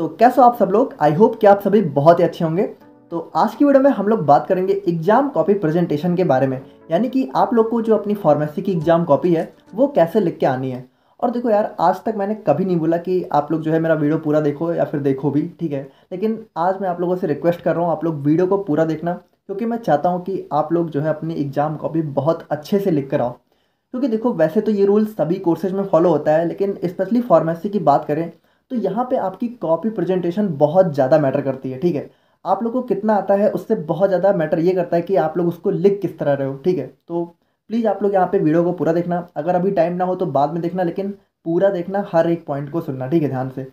तो कैसे हो आप सब लोग आई होप कि आप सभी बहुत ही अच्छे होंगे तो आज की वीडियो में हम लोग बात करेंगे एग्जाम कॉपी प्रेजेंटेशन के बारे में यानी कि आप लोग को जो अपनी फार्मेसी की एग्जाम कॉपी है वो कैसे लिख के आनी है और देखो यार आज तक मैंने कभी नहीं बोला कि आप लोग जो है मेरा वीडियो पूरा देखो या फिर देखो भी ठीक है लेकिन आज मैं आप लोगों से रिक्वेस्ट कर रहा हूँ आप लोग वीडियो को पूरा देखना क्योंकि मैं चाहता हूँ कि आप लोग जो है अपनी एग्ज़ाम कॉपी बहुत अच्छे से लिख कर आओ क्योंकि देखो वैसे तो ये रूल सभी कोर्सेज में फॉलो होता है लेकिन स्पेशली फार्मेसी की बात करें तो यहाँ पे आपकी कॉपी प्रेजेंटेशन बहुत ज़्यादा मैटर करती है ठीक है आप लोग को कितना आता है उससे बहुत ज़्यादा मैटर ये करता है कि आप लोग उसको लिख किस तरह रहे हो ठीक है तो प्लीज़ आप लोग यहाँ पे वीडियो को पूरा देखना अगर अभी टाइम ना हो तो बाद में देखना लेकिन पूरा देखना हर एक पॉइंट को सुनना ठीक है ध्यान से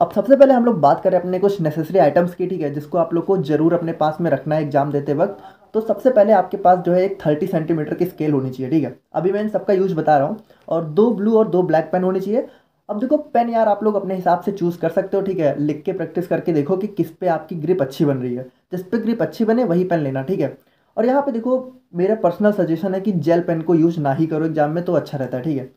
अब सबसे पहले हम लोग बात करें अपने कुछ नेसेसरी आइटम्स की ठीक है जिसको आप लोग को ज़रूर अपने पास में रखना है एग्जाम देते वक्त तो सबसे पहले आपके पास जो है एक थर्टी सेंटीमीटर की स्केल होनी चाहिए ठीक है अभी मैं इन सबका यूज बता रहा हूँ और दो ब्लू और दो ब्लैक पेन होनी चाहिए अब देखो पेन यार आप लोग अपने हिसाब से चूज़ कर सकते हो ठीक है लिख के प्रैक्टिस करके देखो कि किस पे आपकी ग्रिप अच्छी बन रही है जिस पे ग्रिप अच्छी बने वही पेन लेना ठीक है और यहाँ पे देखो मेरा पर्सनल सजेशन है कि जेल पेन को यूज़ ना ही करो एग्जाम में तो अच्छा रहता है ठीक है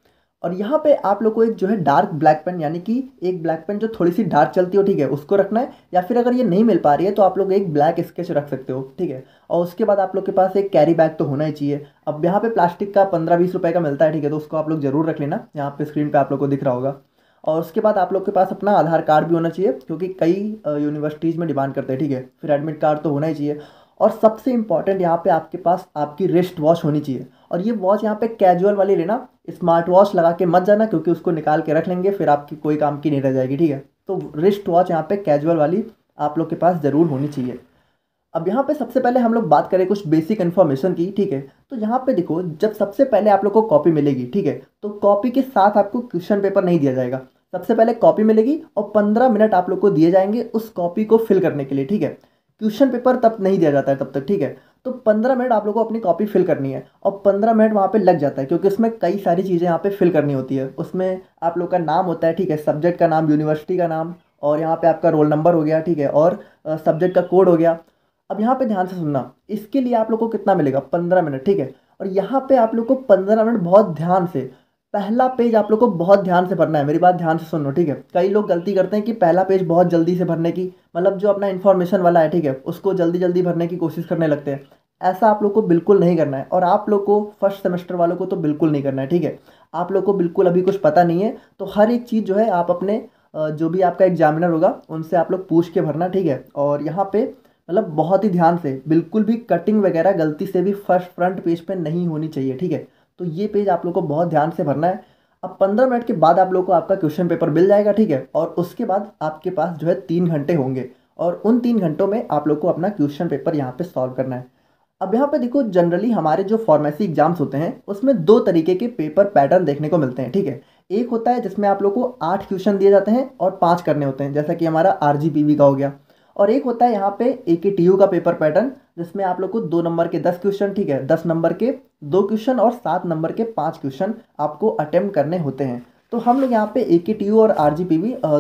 और यहाँ पे आप लोग को एक जो है डार्क ब्लैक पेन यानी कि एक ब्लैक पेन जो थोड़ी सी डार्क चलती हो ठीक है उसको रखना है या फिर अगर ये नहीं मिल पा रही है तो आप लोग एक ब्लैक स्केच रख सकते हो ठीक है और उसके बाद आप लोग के पास एक कैरी बैग तो होना ही चाहिए अब यहाँ पे प्लास्टिक का पंद्रह बीस रुपये का मिलता है ठीक है तो उसको आप लोग ज़रूर रख लेना यहाँ पे स्क्रीन पर आप लोग को दिख रहा होगा और उसके बाद आप लोग के पास अपना आधार कार्ड भी होना चाहिए क्योंकि कई यूनिवर्सिटीज़ में डिमांड करते हैं ठीक है फिर एडमिट कार्ड तो होना ही चाहिए और सबसे इंपॉर्टेंट यहाँ पे आपके पास आपकी रिस्ट वॉच होनी चाहिए और ये वॉच यहाँ पे कैजुअल वाली लेना स्मार्ट वॉच लगा के मत जाना क्योंकि उसको निकाल के रख लेंगे फिर आपकी कोई काम की नहीं रह जाएगी ठीक है तो रिस्ट वॉच यहाँ पे कैजुअल वाली आप लोग के पास ज़रूर होनी चाहिए अब यहाँ पे सबसे पहले हम लोग बात करें कुछ बेसिक इन्फॉर्मेशन की ठीक है तो यहाँ पे देखो जब सबसे पहले आप लोग को कॉपी मिलेगी ठीक है तो कॉपी के साथ आपको क्वेश्चन पेपर नहीं दिया जाएगा सबसे पहले कॉपी मिलेगी और पंद्रह मिनट आप लोग को दिए जाएंगे उस कॉपी को फिल करने के लिए ठीक है क्वेश्चन पेपर तब नहीं दिया जाता है तब तक ठीक है तो पंद्रह मिनट आप लोगों को अपनी कॉपी फिल करनी है और पंद्रह मिनट वहाँ पे लग जाता है क्योंकि उसमें कई सारी चीज़ें यहाँ पे फिल करनी होती है उसमें आप लोग का नाम होता है ठीक है सब्जेक्ट का नाम यूनिवर्सिटी का नाम और यहाँ पे आपका रोल नंबर हो गया ठीक है और सब्जेक्ट का कोड हो गया अब यहाँ पे ध्यान से सुनना इसके लिए आप लोग को कितना मिलेगा पंद्रह मिनट ठीक है और यहाँ पे आप लोग को पंद्रह मिनट बहुत ध्यान से पहला पेज आप लोग को बहुत ध्यान से भरना है मेरी बात ध्यान से सुनो ठीक है कई लोग गलती करते हैं कि पहला पेज बहुत जल्दी से भरने की मतलब जो अपना इन्फॉर्मेशन वाला है ठीक है उसको जल्दी जल्दी भरने की कोशिश करने लगते हैं ऐसा आप लोग को बिल्कुल नहीं करना है और आप लोग को फर्स्ट सेमेस्टर वालों को तो बिल्कुल नहीं करना है ठीक है आप लोग को बिल्कुल अभी कुछ पता नहीं है तो हर एक चीज़ जो है आप अपने जो भी आपका एग्जामिनर होगा उनसे आप लोग पूछ के भरना ठीक है और यहाँ पे मतलब बहुत ही ध्यान से बिल्कुल भी कटिंग वगैरह गलती से भी फर्स्ट फ्रंट पेज पे नहीं होनी चाहिए ठीक है तो ये पेज आप लोग को बहुत ध्यान से भरना है अब पंद्रह मिनट के बाद आप लोग को आपका क्वेश्चन पेपर मिल जाएगा ठीक है और उसके बाद आपके पास जो है तीन घंटे होंगे और उन तीन घंटों में आप लोग को अपना क्वेश्चन पेपर यहाँ पे सॉल्व करना है अब यहाँ पे देखो जनरली हमारे जो फार्मेसी एग्जाम्स होते हैं उसमें दो तरीके के पेपर पैटर्न देखने को मिलते हैं ठीक है एक होता है जिसमें आप लोग को आठ क्वेश्चन दिए जाते हैं और पाँच करने होते हैं जैसा कि हमारा आर का हो गया और एक होता है यहाँ पे ए के टी का पेपर पैटर्न जिसमें आप लोग को दो नंबर के दस क्वेश्चन ठीक है दस नंबर के दो क्वेश्चन और सात नंबर के पाँच क्वेश्चन आपको अटैम्प्ट करने होते हैं तो हम लोग यहाँ पे ए के टी और आर जी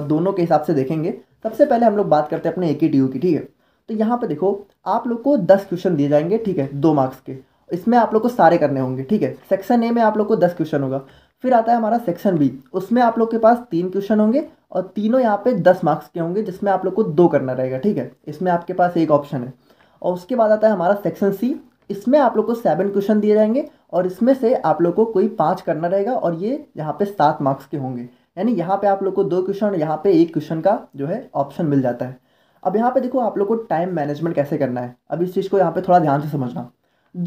दोनों के हिसाब से देखेंगे सबसे पहले हम लोग बात करते हैं अपने ए के टी की ठीक है तो यहाँ पे देखो आप लोग को दस क्वेश्चन दिए जाएंगे ठीक है दो मार्क्स के इसमें आप लोग को सारे करने होंगे ठीक है सेक्शन ए में आप लोग को दस क्वेश्चन होगा फिर आता है हमारा सेक्शन बी उसमें आप लोग के पास तीन क्वेश्चन होंगे और तीनों यहाँ पे दस मार्क्स के होंगे जिसमें आप लोग को दो करना रहेगा ठीक है इसमें आपके पास एक ऑप्शन है और उसके बाद आता है हमारा सेक्शन सी इसमें आप लोग को सेवन क्वेश्चन दिए जाएंगे और इसमें से आप लोग को कोई पाँच करना रहेगा और ये यहाँ पे सात मार्क्स के होंगे यानी यहाँ पे आप लोग को दो क्वेश्चन और यहाँ पे एक क्वेश्चन का जो है ऑप्शन मिल जाता है अब यहाँ पे देखो आप लोग को टाइम मैनेजमेंट कैसे करना है अब इस चीज़ को यहाँ पे थोड़ा ध्यान से समझना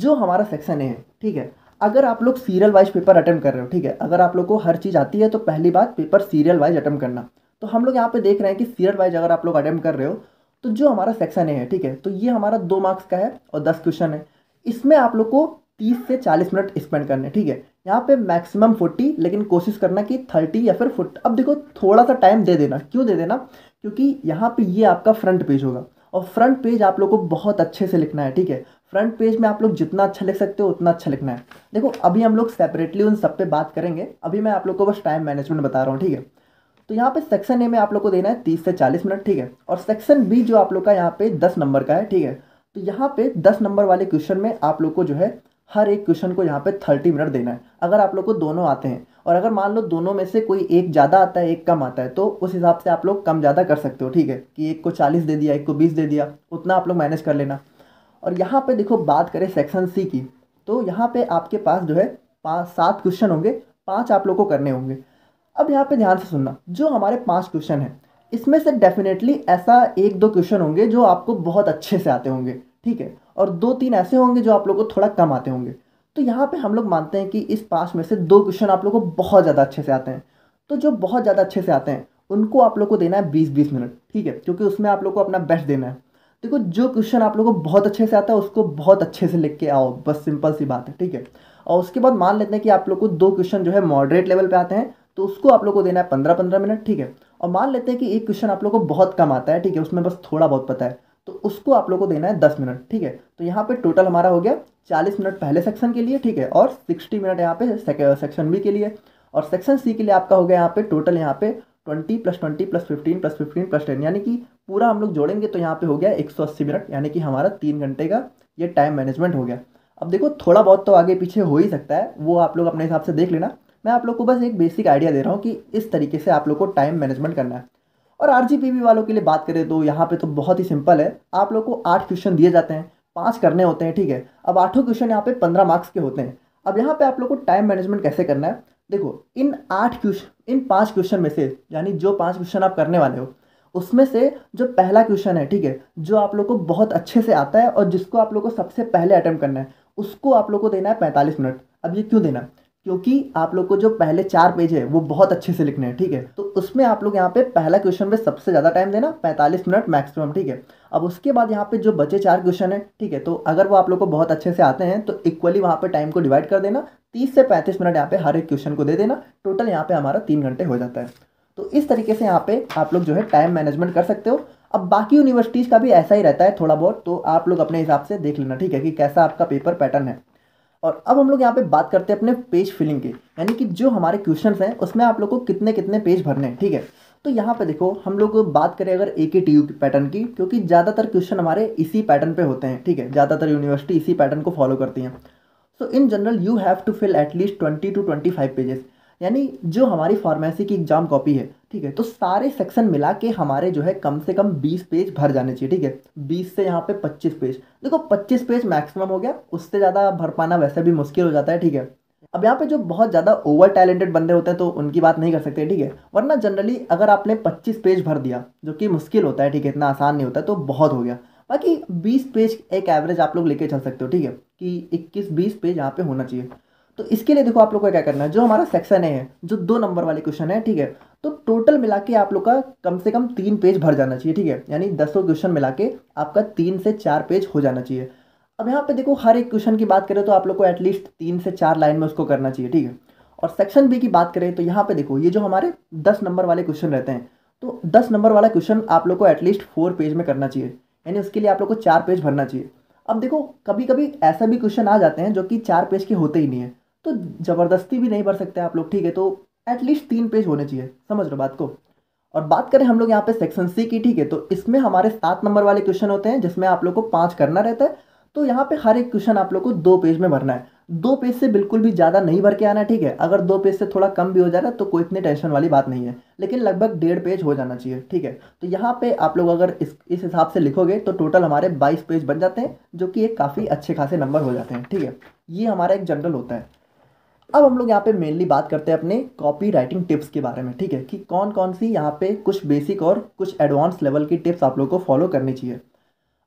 जो हमारा सेक्शन ए है ठीक है अगर आप लोग सीरियल वाइज पेपर अटैम्प कर रहे हो ठीक है अगर आप लोग को हर चीज़ आती है तो पहली बात पेपर सीरियल वाइज अटैम्प्ट करना तो हम लोग यहाँ पे देख रहे हैं कि सीरियल वाइज अगर आप लोग अटैम्प कर रहे हो तो जो हमारा सेक्शन है ठीक है तो ये हमारा दो मार्क्स का है और दस क्वेश्चन है इसमें आप लोग को तीस से चालीस मिनट स्पेंड करने ठीक है यहाँ पे मैक्सिमम फोर्टी लेकिन कोशिश करना कि थर्टी या फिर फोर्टी अब देखो थोड़ा सा टाइम दे देना क्यों दे देना क्योंकि यहाँ पे ये आपका फ्रंट पेज होगा और फ्रंट पेज आप लोग को बहुत अच्छे से लिखना है ठीक है फ्रंट पेज में आप लोग जितना अच्छा लिख सकते हो उतना अच्छा लिखना है देखो अभी हम लोग सेपरेटली उन सब पे बात करेंगे अभी मैं आप लोग को बस टाइम मैनेजमेंट बता रहा हूँ ठीक है तो यहाँ पे सेक्शन ए में आप लोग को देना है तीस से चालीस मिनट ठीक है और सेक्शन बी जो आप लोग का यहाँ पे दस नंबर का है ठीक है तो यहाँ पे दस नंबर वाले क्वेश्चन में आप लोग को जो है हर एक क्वेश्चन को यहाँ पे थर्टी मिनट देना है अगर आप लोग को दोनों आते हैं और अगर मान लो दोनों में से कोई एक ज़्यादा आता है एक कम आता है तो उस हिसाब से आप लोग कम ज़्यादा कर सकते हो ठीक है कि एक को चालीस दे दिया एक को बीस दे दिया उतना आप लोग मैनेज कर लेना और यहाँ पर देखो बात करें सेक्शन सी की तो यहाँ पर आपके पास जो है पाँच सात क्वेश्चन होंगे पाँच आप लोग को करने होंगे अब यहाँ पे ध्यान से सुनना जो हमारे पाँच क्वेश्चन हैं इसमें से डेफिनेटली ऐसा एक दो क्वेश्चन होंगे जो आपको बहुत अच्छे से आते होंगे ठीक है और दो तीन ऐसे होंगे जो आप लोग को थोड़ा कम आते होंगे तो यहाँ पे हम लोग मानते हैं कि इस पास में से दो क्वेश्चन आप लोग को बहुत ज़्यादा अच्छे से आते हैं तो जो बहुत ज़्यादा अच्छे से आते हैं उनको आप लोग को देना है बीस बीस मिनट ठीक है क्योंकि उसमें आप लोग को अपना बेस्ट देना है देखो जो क्वेश्चन आप लोग को बहुत अच्छे से आता है उसको बहुत अच्छे से लिख के आओ बस सिंपल सी बात है ठीक है और उसके बाद मान लेते हैं कि आप लोग को दो क्वेश्चन जो है मॉडरेट लेवल पे आते हैं तो उसको आप लोग को देना है पंद्रह पंद्रह मिनट ठीक है और मान लेते हैं कि एक क्वेश्चन आप लोग को बहुत कम आता है ठीक है उसमें बस थोड़ा बहुत पता है तो उसको आप लोग को देना है दस मिनट ठीक है तो यहाँ पर टोटल हमारा हो गया चालीस मिनट पहले सेक्शन के लिए ठीक है और सिक्सटी मिनट यहाँ पे सेक्शन बी के लिए और सेक्शन सी के लिए आपका हो गया यहाँ पे टोटल यहाँ पे twenty plus twenty plus fifteen plus fifteen plus ten यानी कि पूरा हम लोग जोड़ेंगे तो यहाँ पे हो गया एक सौ अस्सी मिनट यानी कि हमारा तीन घंटे का ये टाइम मैनेजमेंट हो गया अब देखो थोड़ा बहुत तो आगे पीछे हो ही सकता है वो आप लोग अपने हिसाब से देख लेना मैं आप लोग को बस एक बेसिक आइडिया दे रहा हूँ कि इस तरीके से आप लोग को टाइम मैनेजमेंट करना है और आर वालों के लिए बात करें तो यहाँ पर तो बहुत ही सिंपल है आप लोग को आठ क्वेश्चन दिए जाते हैं पाँच करने होते हैं ठीक है अब आठों क्वेश्चन यहाँ पे पंद्रह मार्क्स के होते हैं अब यहाँ पे आप लोग को टाइम मैनेजमेंट कैसे करना है देखो इन आठ क्वेश्चन इन पाँच क्वेश्चन में से यानी जो पाँच क्वेश्चन आप करने वाले हो उसमें से जो पहला क्वेश्चन है ठीक है जो आप लोग को बहुत अच्छे से आता है और जिसको आप लोग को सबसे पहले अटैम्प्ट करना है उसको आप लोग को देना है पैंतालीस मिनट अब ये क्यों देना क्योंकि आप लोग को जो पहले चार पेज है वो बहुत अच्छे से लिखने हैं ठीक है तो उसमें आप लोग यहाँ पे पहला क्वेश्चन में सबसे ज़्यादा टाइम देना 45 मिनट मैक्सिमम ठीक है अब उसके बाद यहाँ पे जो बचे चार क्वेश्चन है ठीक है तो अगर वो आप लोग को बहुत अच्छे से आते हैं तो इक्वली वहाँ पे टाइम को डिवाइड कर देना तीस से पैंतीस मिनट यहाँ पे हर एक क्वेश्चन को दे देना टोटल यहाँ पे हमारा तीन घंटे हो जाता है तो इस तरीके से यहाँ पे आप लोग जो है टाइम मैनेजमेंट कर सकते हो अब बाकी यूनिवर्सिटीज़ का भी ऐसा ही रहता है थोड़ा बहुत तो आप लोग अपने हिसाब से देख लेना ठीक है कि कैसा आपका पेपर पैटर्न है और अब हम लोग यहाँ पे बात करते हैं अपने पेज फिलिंग की यानी कि जो हमारे क्वेश्चन हैं उसमें आप लोग को कितने कितने पेज भरने हैं ठीक है तो यहाँ पे देखो हम लोग बात करें अगर ए के टी की पैटर्न की क्योंकि ज़्यादातर क्वेश्चन हमारे इसी पैटर्न पे होते हैं ठीक है ज़्यादातर यूनिवर्सिटी इसी पैटर्न को फॉलो करती हैं so in general you have to fill at least twenty to twenty five pages यानी जो हमारी फार्मेसी की एग्ज़ाम कॉपी है ठीक है तो सारे सेक्शन मिला के हमारे जो है कम से कम 20 पेज भर जाने चाहिए ठीक है 20 से यहाँ पे 25 पेज देखो 25 पेज मैक्सिमम हो गया उससे ज़्यादा भर पाना वैसे भी मुश्किल हो जाता है ठीक है अब यहाँ पे जो बहुत ज़्यादा ओवर टैलेंटेड बंदे होते हैं तो उनकी बात नहीं कर सकते ठीक है वरना जनरली अगर आपने पच्चीस पेज भर दिया जो कि मुश्किल होता है ठीक है इतना आसान नहीं होता तो बहुत हो गया बाकी बीस पेज एक एवरेज आप लोग लेके चल सकते हो ठीक है कि इक्कीस बीस पेज यहाँ पे होना चाहिए तो इसके लिए देखो आप लोग को क्या करना है जो हमारा सेक्शन है जो दो नंबर वाले क्वेश्चन है ठीक है तो टोटल मिला के आप लोग का कम से कम तीन पेज भर जाना चाहिए ठीक है यानी दसों क्वेश्चन मिला के आपका तीन से चार पेज हो जाना चाहिए अब यहाँ पे देखो हर एक क्वेश्चन की बात करें तो आप लोग को एटलीस्ट तीन से चार लाइन में उसको करना चाहिए ठीक है और सेक्शन बी की बात करें तो यहाँ पे देखो ये जो हमारे दस नंबर वाले क्वेश्चन रहते हैं तो दस नंबर वाला क्वेश्चन आप लोग को एटलीस्ट फोर पेज में करना चाहिए यानी उसके लिए आप लोग को चार पेज भरना चाहिए अब देखो कभी कभी ऐसा भी क्वेश्चन आ जाते हैं जो कि चार पेज के होते ही नहीं है तो ज़बरदस्ती भी नहीं भर सकते आप लोग ठीक है तो एटलीस्ट तीन पेज होने चाहिए समझ लो बात को और बात करें हम लोग यहाँ पे सेक्शन सी की ठीक है तो इसमें हमारे सात नंबर वाले क्वेश्चन होते हैं जिसमें आप लोग को पाँच करना रहता है तो यहाँ पे हर एक क्वेश्चन आप लोग को दो पेज में भरना है दो पेज से बिल्कुल भी ज़्यादा नहीं भर के आना ठीक है अगर दो पेज से थोड़ा कम भी हो जा रहा है तो कोई इतनी टेंशन वाली बात नहीं है लेकिन लगभग डेढ़ पेज हो जाना चाहिए ठीक है तो यहाँ पे आप लोग अगर इस इस हिसाब से लिखोगे तो टोटल हमारे बाईस पेज बन जाते हैं जो कि एक काफ़ी अच्छे खासे नंबर हो जाते हैं ठीक है ये हमारा एक जनरल होता है अब हम लोग यहाँ पे मेनली बात करते हैं अपने कॉपी राइटिंग टिप्स के बारे में ठीक है कि कौन कौन सी यहाँ पे कुछ बेसिक और कुछ एडवांस लेवल की टिप्स आप लोग को फॉलो करनी चाहिए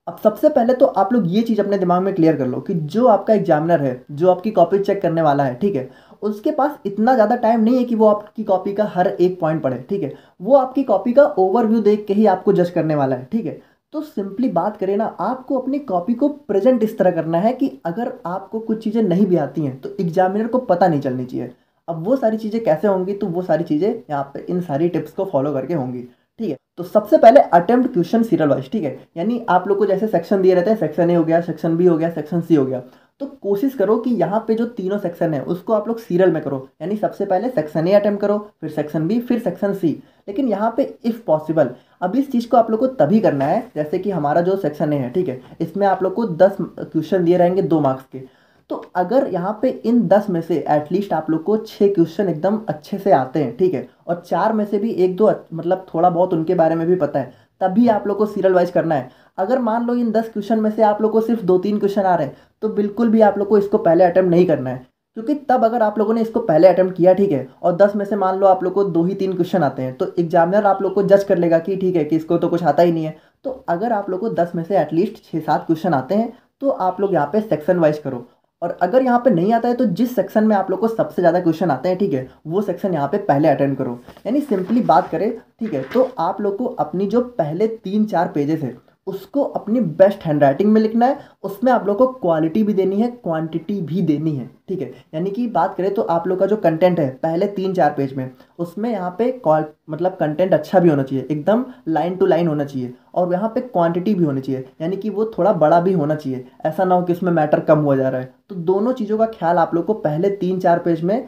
अब सबसे पहले तो आप लोग ये चीज़ अपने दिमाग में क्लियर कर लो कि जो आपका एग्जामिनर है जो आपकी कॉपी चेक करने वाला है ठीक है उसके पास इतना ज़्यादा टाइम नहीं है कि वो आपकी कॉपी का हर एक पॉइंट पढ़े ठीक है वो आपकी कॉपी का ओवरव्यू देख के ही आपको जज करने वाला है ठीक है तो सिंपली बात करें ना आपको अपनी कॉपी को प्रेजेंट इस तरह करना है कि अगर आपको कुछ चीज़ें नहीं भी आती हैं तो एग्जामिनर को पता नहीं चलनी चाहिए अब वो सारी चीज़ें कैसे होंगी तो वो सारी चीज़ें यहाँ पे इन सारी टिप्स को फॉलो करके होंगी ठीक है तो सबसे पहले अटेम्प्ट क्वेश्चन सीरियल वाइज ठीक है यानी आप लोग को जैसे सेक्शन दिए रहते हैं सेक्शन ए हो गया सेक्शन बी हो गया सेक्शन सी हो गया तो कोशिश करो कि यहाँ पे जो तीनों सेक्शन है उसको आप लोग सीरियल में करो यानी सबसे पहले सेक्शन ए अटैम्प्ट करो फिर सेक्शन बी फिर सेक्शन सी लेकिन यहाँ पे इफ़ पॉसिबल अब इस चीज़ को आप लोग को तभी करना है जैसे कि हमारा जो सेक्शन है ठीक है इसमें आप लोग को दस क्वेश्चन दिए रहेंगे दो मार्क्स के तो अगर यहाँ पे इन दस में से एटलीस्ट आप लोग को छः क्वेश्चन एकदम अच्छे से आते हैं ठीक है और चार में से भी एक दो मतलब थोड़ा बहुत उनके बारे में भी पता है तभी आप लोग को सीरियल वाइज करना है अगर मान लो इन दस क्वेश्चन में से आप लोग को सिर्फ दो तीन क्वेश्चन आ रहे हैं तो बिल्कुल भी आप लोग को इसको पहले अटैम्प्ट नहीं करना है क्योंकि तब अगर आप लोगों ने इसको पहले अटैम्प्ट किया ठीक है और दस में से मान लो आप लोग को दो ही तीन क्वेश्चन आते हैं तो एग्जामिनर आप लोग को जज कर लेगा कि ठीक है कि इसको तो कुछ आता ही नहीं है तो अगर आप लोग को दस में से एटलीस्ट छः सात क्वेश्चन आते हैं तो आप लोग यहाँ पे सेक्शन वाइज करो और अगर यहाँ पे नहीं आता है तो जिस सेक्शन में आप लोग को सबसे ज़्यादा क्वेश्चन आते हैं ठीक है वो सेक्शन यहाँ पे पहले अटेंड करो यानी सिंपली बात करें ठीक है तो आप लोग को अपनी जो पहले तीन चार पेजेस है उसको अपनी बेस्ट हैंड राइटिंग में लिखना है उसमें आप लोग को क्वालिटी भी देनी है क्वांटिटी भी देनी है ठीक है यानी कि बात करें तो आप लोग का जो कंटेंट है पहले तीन चार पेज में उसमें यहाँ पे क्वाल मतलब कंटेंट अच्छा भी होना चाहिए एकदम लाइन टू लाइन होना चाहिए और यहाँ पे क्वांटिटी भी होनी चाहिए यानी कि वो थोड़ा बड़ा भी होना चाहिए ऐसा ना हो कि उसमें मैटर कम हुआ जा रहा है तो दोनों चीज़ों का ख्याल आप लोग को पहले तीन चार पेज में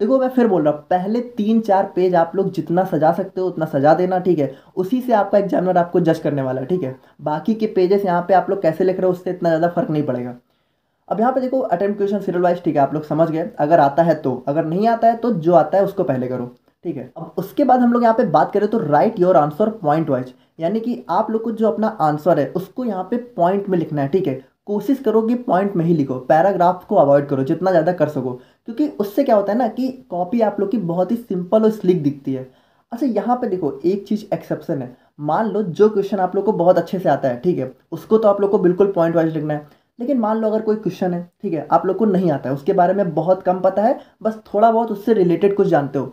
देखो मैं फिर बोल रहा हूँ पहले तीन चार पेज आप लोग जितना सजा सकते हो उतना सजा देना ठीक है उसी से आपका एग्जामिनर आपको जज करने वाला है ठीक है बाकी के पेजेस यहाँ पे आप लोग कैसे लिख रहे हो उससे इतना ज़्यादा फर्क नहीं पड़ेगा अब यहाँ पे देखो अटेम्प्ट क्वेश्चन सीरियल वाइज ठीक है आप लोग समझ गए अगर आता है तो अगर नहीं आता है तो जो आता है उसको पहले करो ठीक है अब उसके बाद हम लोग यहाँ पे बात करें तो write your answer point wise यानी कि आप लोग को जो अपना आंसर है उसको यहाँ पे पॉइंट में लिखना है ठीक है कोशिश करो कि पॉइंट में ही लिखो पैराग्राफ को अवॉइड करो जितना ज़्यादा कर सको क्योंकि उससे क्या होता है ना कि कॉपी आप लोग की बहुत ही सिंपल और स्लिक दिखती है अच्छा यहाँ पे देखो एक चीज़ एक्सेप्शन है मान लो जो क्वेश्चन आप लोग को बहुत अच्छे से आता है ठीक है उसको तो आप लोग को बिल्कुल पॉइंट वाइज लिखना है लेकिन मान लो अगर कोई क्वेश्चन है ठीक है आप लोग को नहीं आता है उसके बारे में बहुत कम पता है बस थोड़ा बहुत उससे रिलेटेड कुछ जानते हो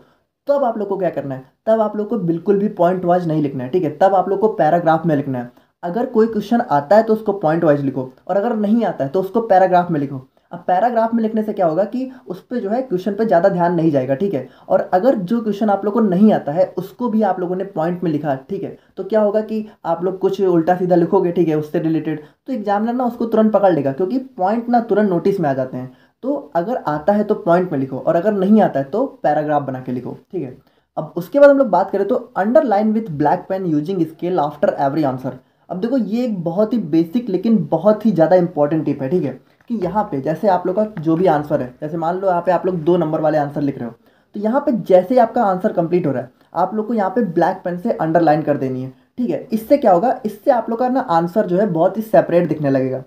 तब आप लोग को क्या करना है तब आप लोग को बिल्कुल भी पॉइंट वाइज नहीं लिखना है ठीक है तब आप लोग को पैराग्राफ में लिखना है अगर कोई क्वेश्चन आता है तो उसको पॉइंट वाइज लिखो और अगर नहीं आता है तो उसको पैराग्राफ में लिखो अब पैराग्राफ में लिखने से क्या होगा कि उस पर जो है क्वेश्चन पर ज़्यादा ध्यान नहीं जाएगा ठीक है और अगर जो क्वेश्चन आप लोग को नहीं आता है उसको भी आप लोगों ने पॉइंट में लिखा ठीक है तो क्या होगा कि आप लोग कुछ उल्टा सीधा लिखोगे ठीक है उससे रिलेटेड तो एग्जामिनर ना उसको तुरंत पकड़ लेगा क्योंकि पॉइंट ना तुरंत नोटिस में आ जाते हैं तो अगर आता है तो पॉइंट में लिखो और अगर नहीं आता है तो पैराग्राफ बना के लिखो ठीक है अब उसके बाद हम लोग बात करें तो underline with black pen using scale after every answer अब देखो ये एक बहुत ही बेसिक लेकिन बहुत ही ज़्यादा इंपॉर्टेंट टिप है ठीक है कि यहाँ पे जैसे आप लोग का जो भी आंसर है जैसे मान लो यहाँ पे आप लोग दो नंबर वाले आंसर लिख रहे हो तो यहाँ पे जैसे ही आपका आंसर कंप्लीट हो रहा है आप लोग को यहाँ पे ब्लैक पेन से अंडरलाइन कर देनी है ठीक है इससे क्या होगा इससे आप लोग का ना आंसर जो है बहुत ही सेपरेट दिखने लगेगा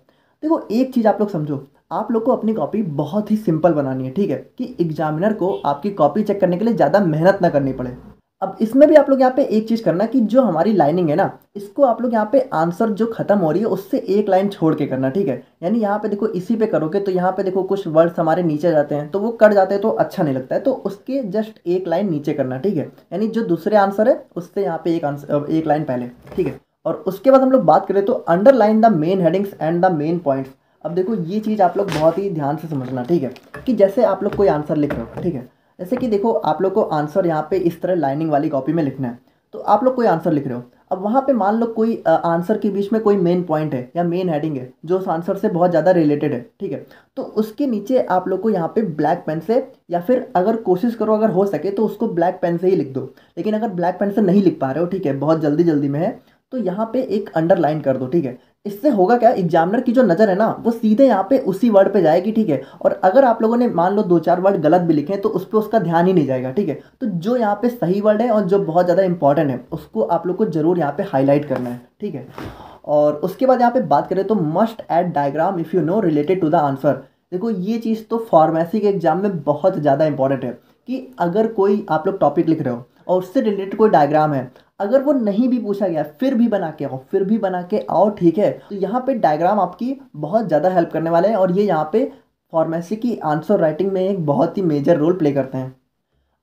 देखो एक चीज़ आप लोग समझो आप लोग को अपनी कॉपी बहुत ही सिंपल बनानी है ठीक है कि एग्जामिनर को आपकी कॉपी चेक करने के लिए ज़्यादा मेहनत ना करनी पड़े अब इसमें भी आप लोग यहाँ पे एक चीज़ करना कि जो हमारी लाइनिंग है ना इसको आप लोग यहाँ पे आंसर जो खत्म हो रही है उससे एक लाइन छोड़ के करना ठीक है यानी यहाँ पे देखो इसी पे करोगे तो यहाँ पे देखो कुछ वर्ड्स हमारे नीचे जाते हैं तो वो कट जाते हैं तो अच्छा नहीं लगता है तो उसके जस्ट एक लाइन नीचे करना ठीक है यानी जो दूसरे आंसर है उससे यहाँ पे एक आंसर एक लाइन पहले ठीक है और उसके बाद हम लोग बात करें तो underline the main headings and the main points अब देखो ये चीज़ आप लोग बहुत ही ध्यान से समझना ठीक है कि जैसे आप लोग कोई आंसर लिख रहे हो ठीक है जैसे कि देखो आप लोग को आंसर यहाँ पे इस तरह लाइनिंग वाली कॉपी में लिखना है तो आप लोग कोई आंसर लिख रहे हो अब वहाँ पे मान लो कोई आंसर के बीच में कोई मेन पॉइंट है या मेन हेडिंग है जो उस आंसर से बहुत ज़्यादा रिलेटेड है ठीक है तो उसके नीचे आप लोग को यहाँ पे ब्लैक पेन से या फिर अगर कोशिश करो अगर हो सके तो उसको ब्लैक पेन से ही लिख दो लेकिन अगर ब्लैक पेन से नहीं लिख पा रहे हो ठीक है बहुत जल्दी जल्दी में है तो यहाँ पे एक अंडरलाइन कर दो ठीक है इससे होगा क्या एग्जामिनर की जो नज़र है ना वो सीधे यहाँ पे उसी वर्ड पे जाएगी ठीक है और अगर आप लोगों ने मान लो दो चार वर्ड गलत भी लिखे तो उस पर उसका ध्यान ही नहीं जाएगा ठीक है तो जो यहाँ पे सही वर्ड है और जो बहुत ज़्यादा इंपॉर्टेंट है उसको आप लोग को ज़रूर यहाँ पे हाईलाइट करना है ठीक है और उसके बाद यहाँ पे बात करें तो must add diagram if you know related to the answer देखो ये चीज़ तो फार्मेसी के एग्जाम में बहुत ज़्यादा इंपॉर्टेंट है कि अगर कोई आप लोग टॉपिक लिख रहे हो और उससे रिलेटेड कोई डायग्राम है अगर वो नहीं भी पूछा गया फिर भी बना के आओ फिर भी बना के आओ ठीक है तो यहाँ पे डायग्राम आपकी बहुत ज़्यादा हेल्प करने वाले हैं और ये यहाँ पे फॉर्मेसी की आंसर राइटिंग में एक बहुत ही मेजर रोल प्ले करते हैं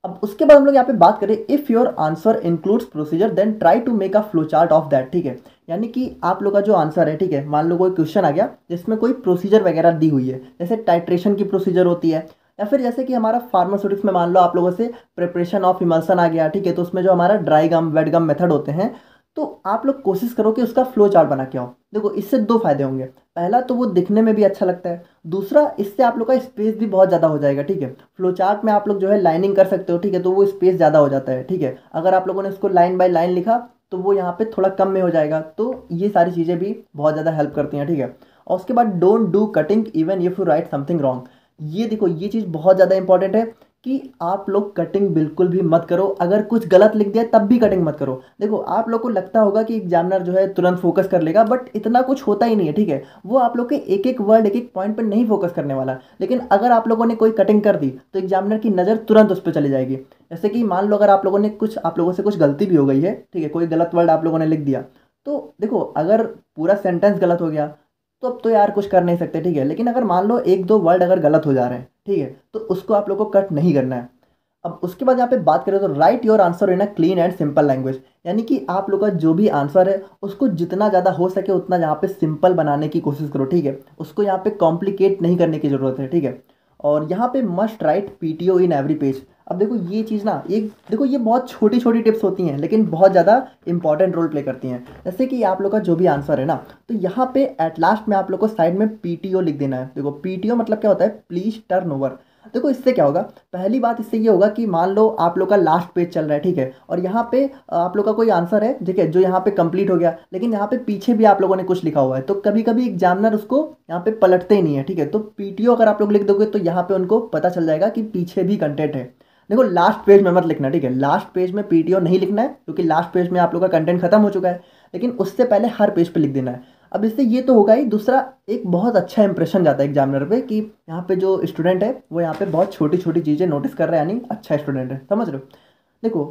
अब उसके बाद हम लोग यहाँ पे बात करें if your answer includes procedure then try to make a flow chart of that ठीक है यानी कि आप लोग का जो आंसर है ठीक है मान लो कोई क्वेश्चन आ गया जिसमें कोई प्रोसीजर वगैरह दी हुई है जैसे टाइट्रेशन की प्रोसीजर होती है या फिर जैसे कि हमारा फार्मास्यूटिक्स में मान लो आप लोगों से प्रिपरेशन ऑफ इमल्सन आ गया ठीक है तो उसमें जो हमारा dry gum wet gum method होते हैं तो आप लोग कोशिश करो कि उसका फ्लो चार्ट बना के आओ देखो इससे दो फायदे होंगे पहला तो वो दिखने में भी अच्छा लगता है दूसरा इससे आप लोग का स्पेस भी बहुत ज़्यादा हो जाएगा ठीक है फ्लो चार्ट में आप लोग जो है लाइनिंग कर सकते हो ठीक है तो वो स्पेस ज़्यादा हो जाता है ठीक है अगर आप लोगों ने उसको लाइन बाय लाइन लिखा तो वो यहाँ पे थोड़ा कम में हो जाएगा तो ये सारी चीज़ें भी बहुत ज़्यादा हेल्प करती हैं ठीक है और उसके बाद don't do cutting even if you write something wrong ये देखो ये चीज़ बहुत ज़्यादा इंपॉर्टेंट है कि आप लोग कटिंग बिल्कुल भी मत करो अगर कुछ गलत लिख दिया तब भी कटिंग मत करो देखो आप लोग को लगता होगा कि एग्जामिनर जो है तुरंत फोकस कर लेगा बट इतना कुछ होता ही नहीं है ठीक है वो आप लोग के एक एक वर्ड एक एक पॉइंट पर नहीं फोकस करने वाला लेकिन अगर आप लोगों ने कोई कटिंग कर दी तो एग्जामिनर की नज़र तुरंत उस पर चली जाएगी जैसे कि मान लो अगर आप लोगों ने कुछ आप लोगों से कुछ गलती भी हो गई है ठीक है कोई गलत वर्ड आप लोगों ने लिख दिया तो देखो अगर पूरा सेंटेंस गलत हो गया तो अब तो यार कुछ कर नहीं सकते ठीक है लेकिन अगर मान लो एक दो वर्ड अगर गलत हो जा रहे हैं ठीक है तो उसको आप लोग को कट नहीं करना है अब उसके बाद यहाँ पे बात करें तो write your answer in a clean and simple language यानी कि आप लोग का जो भी आंसर है उसको जितना ज़्यादा हो सके उतना यहाँ पे सिंपल बनाने की कोशिश करो ठीक है उसको यहाँ पे कॉम्प्लिकेट नहीं करने की ज़रूरत है ठीक है और यहाँ पे must write P T O in every page अब देखो ये चीज़ ना एक देखो ये बहुत छोटी छोटी टिप्स होती हैं लेकिन बहुत ज़्यादा इंपॉर्टेंट रोल प्ले करती हैं जैसे कि आप लोग का जो भी आंसर है ना तो यहाँ पे एट लास्ट में आप लोग को साइड में पी लिख देना है देखो पी मतलब क्या होता है प्लीज टर्न ओवर देखो इससे क्या होगा पहली बात इससे ये होगा कि मान लो आप लोग का लास्ट पेज चल रहा है ठीक है और यहाँ पे आप लोग का कोई आंसर है ठीक है जो यहाँ पे कंप्लीट हो गया लेकिन यहाँ पे पीछे भी आप लोगों ने कुछ लिखा हुआ है तो कभी कभी एग्जामिनर उसको यहाँ पे पलटते ही नहीं है ठीक है तो पीटीओ अगर आप लोग लिख दोगे तो यहाँ पर उनको पता चल जाएगा कि पीछे भी कंटेंट है देखो लास्ट पेज में मत लिखना ठीक है लास्ट पेज में पीटीओ नहीं लिखना है क्योंकि लास्ट पेज में आप लोग का कंटेंट खत्म हो चुका है लेकिन उससे पहले हर पेज पर लिख देना है अब इससे ये तो होगा ही दूसरा एक बहुत अच्छा इंप्रेशन जाता है एग्जामिनर पे कि यहाँ पे जो स्टूडेंट है वो यहाँ पे बहुत छोटी छोटी चीज़ें नोटिस कर रहा है यानी अच्छा स्टूडेंट है समझ रहे हो देखो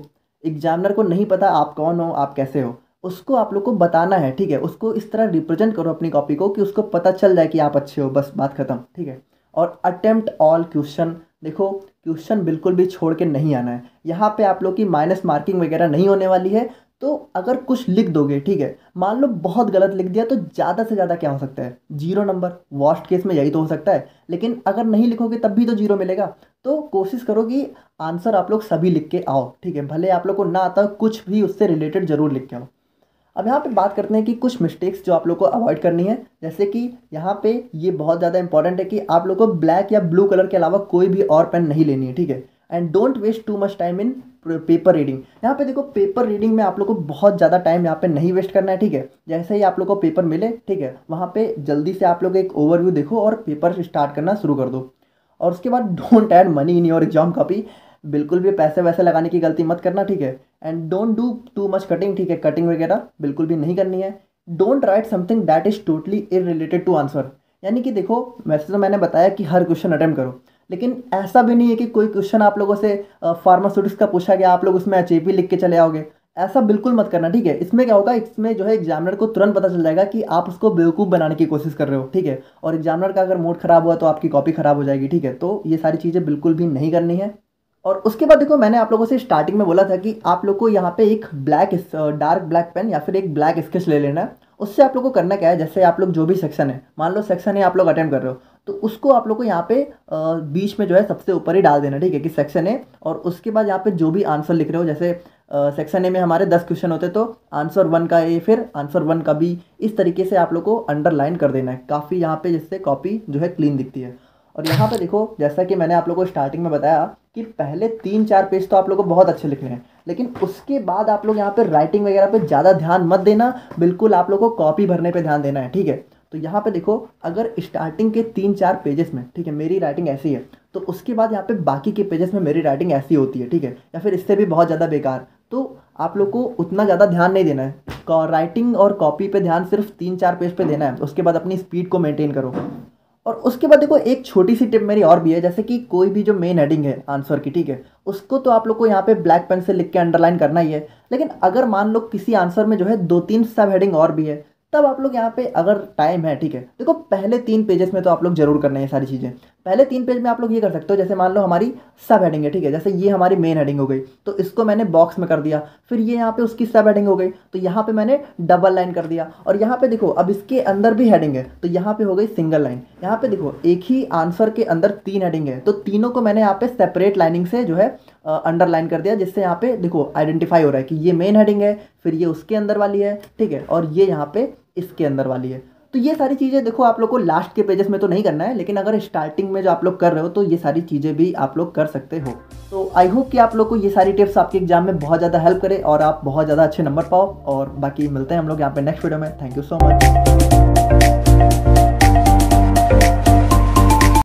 एग्जामिनर को नहीं पता आप कौन हो आप कैसे हो उसको आप लोग को बताना है ठीक है उसको इस तरह रिप्रेजेंट करो अपनी कॉपी को कि उसको पता चल जाए कि आप अच्छे हो बस बात खत्म ठीक है और अटेम्प्ट ऑल क्वेश्चन देखो क्वेश्चन बिल्कुल भी छोड़ के नहीं आना है यहाँ पे आप लोग की माइनस मार्किंग वगैरह नहीं होने वाली है तो अगर कुछ लिख दोगे ठीक है मान लो बहुत गलत लिख दिया तो ज़्यादा से ज़्यादा क्या हो सकता है जीरो नंबर वॉस्ट केस में यही तो हो सकता है लेकिन अगर नहीं लिखोगे तब भी तो जीरो मिलेगा तो कोशिश करो कि आंसर आप लोग सभी लिख के आओ ठीक है भले आप लोग को ना आता कुछ भी उससे रिलेटेड ज़रूर लिख के आओ अब यहाँ पे बात करते हैं कि कुछ मिस्टेक्स जो आप लोग को अवॉइड करनी है जैसे कि यहाँ पे ये बहुत ज़्यादा इंपॉर्टेंट है कि आप लोग को ब्लैक या ब्लू कलर के अलावा कोई भी और पेन नहीं लेनी है ठीक है and don't waste too much time in paper reading यहाँ पे देखो पेपर रीडिंग में आप लोग को बहुत ज़्यादा टाइम यहाँ पे नहीं वेस्ट करना है ठीक है जैसे ही आप लोग को पेपर मिले ठीक है वहाँ पे जल्दी से आप लोग एक ओवरव्यू देखो और पेपर स्टार्ट करना शुरू कर दो और उसके बाद don't add money in your exam copy बिल्कुल भी पैसे वैसे लगाने की गलती मत करना ठीक है and don't do too much cutting ठीक है कटिंग वगैरह बिल्कुल भी नहीं करनी है don't write something that is totally in related to answer यानी कि देखो वैसे तो मैंने बताया कि हर क्वेश्चन अटैम्प्ट करो लेकिन ऐसा भी नहीं है कि कोई क्वेश्चन आप लोगों से फार्मास्यूटिक्स का पूछा गया आप लोग उसमें एच लिख के चले आओगे ऐसा बिल्कुल मत करना ठीक है इसमें क्या होगा इसमें जो है एग्जामिनर को तुरंत पता चल जाएगा कि आप उसको बेवकूफ़ बनाने की कोशिश कर रहे हो ठीक है और एग्जामिनर का अगर मूड खराब हुआ तो आपकी कॉपी खराब हो जाएगी ठीक है तो ये सारी चीज़ें बिल्कुल भी नहीं करनी है और उसके बाद देखो मैंने आप लोगों से स्टार्टिंग में बोला था कि आप लोग को यहाँ पे एक ब्लैक डार्क ब्लैक पेन या फिर एक ब्लैक स्केच ले लेना है उससे आप लोग को करना क्या है जैसे आप लोग जो भी सेक्शन है मान लो सेक्शन है आप लोग अटेंड कर रहे हो तो उसको आप लोग को यहाँ पे बीच में जो है सबसे ऊपर ही डाल देना ठीक है कि सेक्शन ए और उसके बाद यहाँ पे जो भी आंसर लिख रहे हो जैसे सेक्शन ए में हमारे दस क्वेश्चन होते तो आंसर वन का ए फिर आंसर वन का बी इस तरीके से आप लोग को अंडरलाइन कर देना है काफ़ी यहाँ पे जिससे कॉपी जो है क्लीन दिखती है और यहाँ पे देखो जैसा कि मैंने आप लोग को स्टार्टिंग में बताया कि पहले तीन चार पेज तो आप लोग को बहुत अच्छे लिखने हैं लेकिन उसके बाद आप लोग यहाँ पे राइटिंग वगैरह पे ज़्यादा ध्यान मत देना बिल्कुल आप लोग को कॉपी भरने पे ध्यान देना है ठीक है तो यहाँ पे देखो अगर स्टार्टिंग के तीन चार पेजेस में ठीक है मेरी राइटिंग ऐसी है तो उसके बाद यहाँ पे बाकी के पेजेस में मेरी राइटिंग ऐसी होती है ठीक है या फिर इससे भी बहुत ज़्यादा बेकार तो आप लोग को उतना ज़्यादा ध्यान नहीं देना है राइटिंग और कॉपी पर ध्यान सिर्फ तीन चार पेज पे देना है उसके बाद अपनी स्पीड को मेनटेन करो और उसके बाद देखो एक छोटी सी टिप मेरी और भी है जैसे कि कोई भी जो मेन हेडिंग है आंसर की ठीक है उसको तो आप लोग को यहाँ पे ब्लैक पेन से लिख के अंडरलाइन करना ही है लेकिन अगर मान लो किसी आंसर में जो है दो तीन सब हेडिंग और भी है तब आप लोग यहाँ पे अगर टाइम है ठीक है देखो पहले तीन पेजेस में तो आप लोग जरूर करना है ये सारी चीज़ें पहले तीन पेज में आप लोग ये कर सकते हो जैसे मान लो हमारी सब हेडिंग है ठीक है जैसे ये हमारी मेन हेडिंग हो गई तो इसको मैंने बॉक्स में कर दिया फिर ये यहाँ पे उसकी सब हेडिंग हो गई तो यहाँ पे मैंने डबल लाइन कर दिया और यहाँ पे देखो अब इसके अंदर भी हेडिंग है तो यहाँ पे हो गई सिंगल लाइन यहाँ पे देखो एक ही आंसर के अंदर तीन हेडिंग है तो तीनों को मैंने यहाँ पे सेपरेट लाइनिंग से जो है अंडरलाइन कर दिया जिससे यहाँ पे देखो आइडेंटिफाई हो रहा है कि ये मेन हेडिंग है फिर ये उसके अंदर वाली है ठीक है और ये यहाँ पे इसके अंदर वाली है तो ये सारी चीज़ें देखो आप लोग को लास्ट के पेजेस में तो नहीं करना है लेकिन अगर स्टार्टिंग में जो आप लोग कर रहे हो तो ये सारी चीज़ें भी आप लोग कर सकते हो तो आई होप कि आप लोग को ये सारी टिप्स आपके एग्जाम में बहुत ज़्यादा हेल्प करे और आप बहुत ज़्यादा अच्छे नंबर पाओ और बाकी मिलते हैं हम लोग यहाँ पे नेक्स्ट वीडियो में थैंक यू सो मच